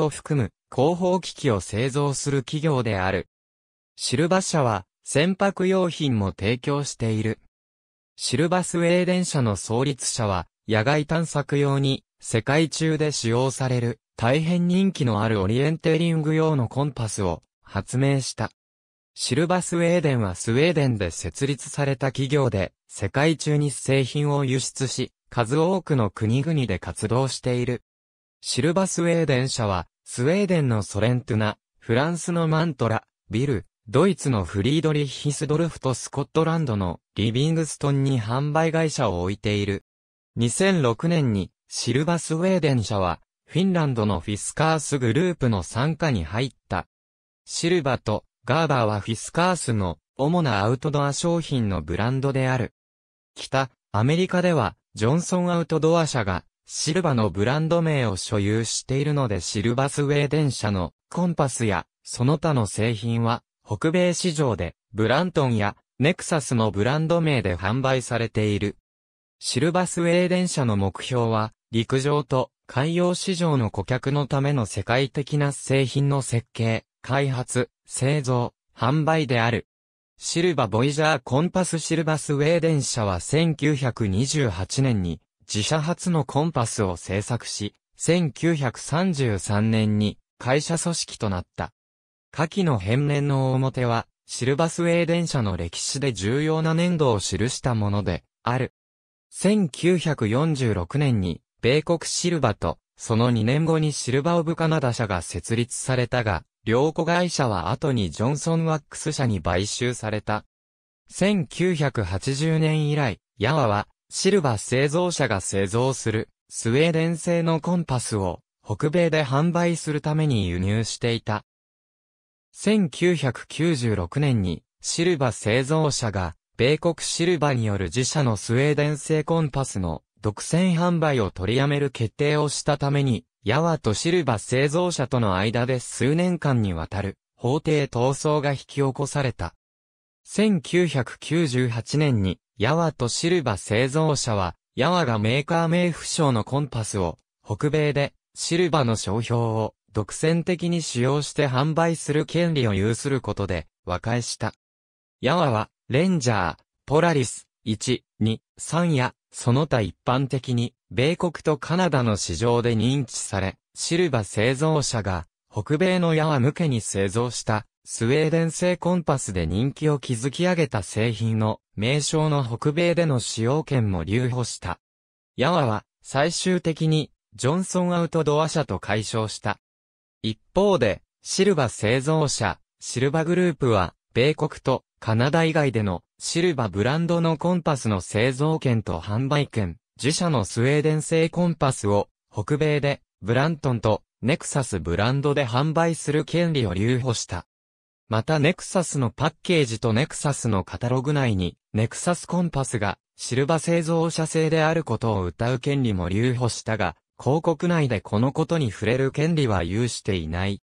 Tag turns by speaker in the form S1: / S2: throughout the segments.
S1: を含む広報機器を製造する企業である。シルバ社は船舶用品も提供している。シルバスウェーデン社の創立者は野外探索用に世界中で使用される大変人気のあるオリエンテーリング用のコンパスを発明した。シルバスウェーデンはスウェーデンで設立された企業で世界中に製品を輸出し、数多くの国々で活動している。シルバスウェーデン社は、スウェーデンのソレントゥナ、フランスのマントラ、ビル、ドイツのフリードリッヒスドルフとスコットランドのリビングストンに販売会社を置いている。2006年にシルバスウェーデン社はフィンランドのフィスカースグループの参加に入った。シルバとガーバーはフィスカースの主なアウトドア商品のブランドである。北、アメリカではジョンソンアウトドア社がシルバのブランド名を所有しているのでシルバスウェーデン社のコンパスやその他の製品は北米市場でブラントンやネクサスのブランド名で販売されている。シルバスウェーデン社の目標は陸上と海洋市場の顧客のための世界的な製品の設計、開発、製造、販売である。シルバボイジャーコンパスシルバスウェーデン社は1928年に自社初のコンパスを製作し、1933年に会社組織となった。下記の変面の表は、シルバスウェーデン社の歴史で重要な年度を記したもので、ある。1946年に、米国シルバと、その2年後にシルバオブカナダ社が設立されたが、両子会社は後にジョンソンワックス社に買収された。1980年以来、ヤワはシルバ製造者が製造する、スウェーデン製のコンパスを、北米で販売するために輸入していた。1996年に、シルバ製造者が、米国シルバによる自社のスウェーデン製コンパスの独占販売を取りやめる決定をしたために、ヤワとシルバ製造者との間で数年間にわたる法廷闘争が引き起こされた。1998年にヤワとシルバ製造者は、ヤワがメーカー名不詳のコンパスを、北米で、シルバの商標を、独占的に使用して販売する権利を有することで、和解した。ヤワは、レンジャー、ポラリス、1、2、3や、その他一般的に、米国とカナダの市場で認知され、シルバ製造者が、北米の矢は向けに製造したスウェーデン製コンパスで人気を築き上げた製品の名称の北米での使用権も留保した。矢ワは最終的にジョンソンアウトドア社と解消した。一方でシルバ製造社シルバグループは米国とカナダ以外でのシルバブランドのコンパスの製造権と販売権、自社のスウェーデン製コンパスを北米でブラントンとネクサスブランドで販売する権利を留保した。またネクサスのパッケージとネクサスのカタログ内に、ネクサスコンパスがシルバ製造者製であることを謳う権利も留保したが、広告内でこのことに触れる権利は有していない。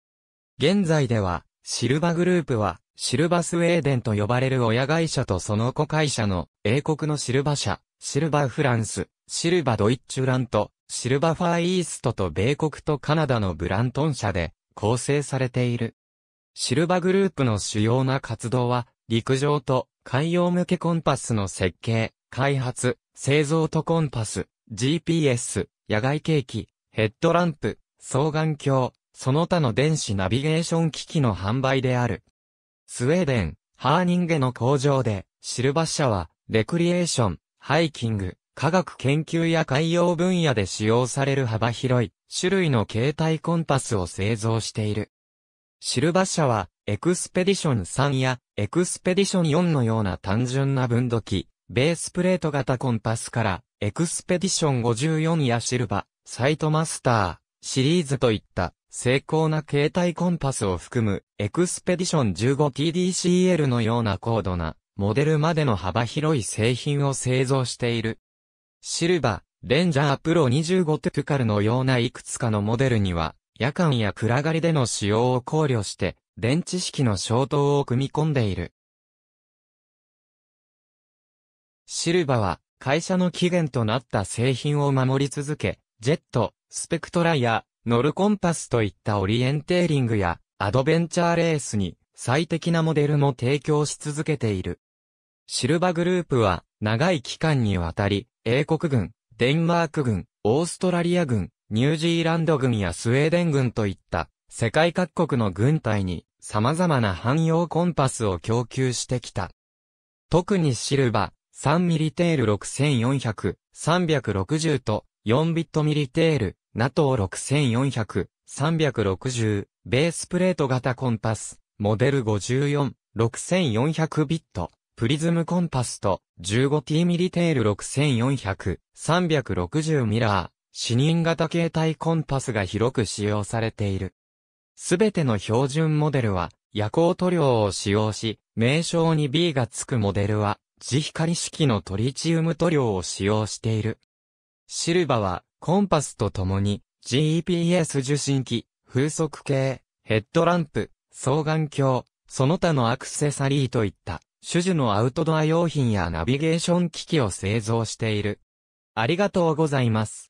S1: 現在では、シルバグループは、シルバスウェーデンと呼ばれる親会社とその子会社の、英国のシルバ社、シルバフランス、シルバドイッチュランと、シルバファーイーストと米国とカナダのブラントン社で構成されている。シルバグループの主要な活動は、陸上と海洋向けコンパスの設計、開発、製造とコンパス、GPS、野外景気、ヘッドランプ、双眼鏡、その他の電子ナビゲーション機器の販売である。スウェーデン、ハーニンゲの工場で、シルバ社は、レクリエーション、ハイキング、科学研究や海洋分野で使用される幅広い種類の携帯コンパスを製造している。シルバ社は、エクスペディション3やエクスペディション4のような単純な分度器、ベースプレート型コンパスから、エクスペディション54やシルバ、サイトマスター、シリーズといった精巧な携帯コンパスを含む、エクスペディション 15TDCL のような高度なモデルまでの幅広い製品を製造している。シルバ、レンジャープロ25テクカルのようないくつかのモデルには、夜間や暗がりでの使用を考慮して、電池式の消灯を組み込んでいる。シルバは、会社の起源となった製品を守り続け、ジェット、スペクトラや、ノルコンパスといったオリエンテーリングや、アドベンチャーレースに、最適なモデルも提供し続けている。シルバグループは、長い期間にわたり、英国軍、デンマーク軍、オーストラリア軍、ニュージーランド軍やスウェーデン軍といった世界各国の軍隊に様々な汎用コンパスを供給してきた。特にシルバ、3ミリテール6400、360と4ビットミリテール、NATO6400、360、ベースプレート型コンパス、モデル54、6400ビット。プリズムコンパスと 15T ミリテール6400、360ミラー、視認型携帯コンパスが広く使用されている。すべての標準モデルは夜光塗料を使用し、名称に B がつくモデルは、自光式のトリチウム塗料を使用している。シルバは、コンパスとともに、GPS 受信機、風速計、ヘッドランプ、双眼鏡、その他のアクセサリーといった種々のアウトドア用品やナビゲーション機器を製造している。ありがとうございます。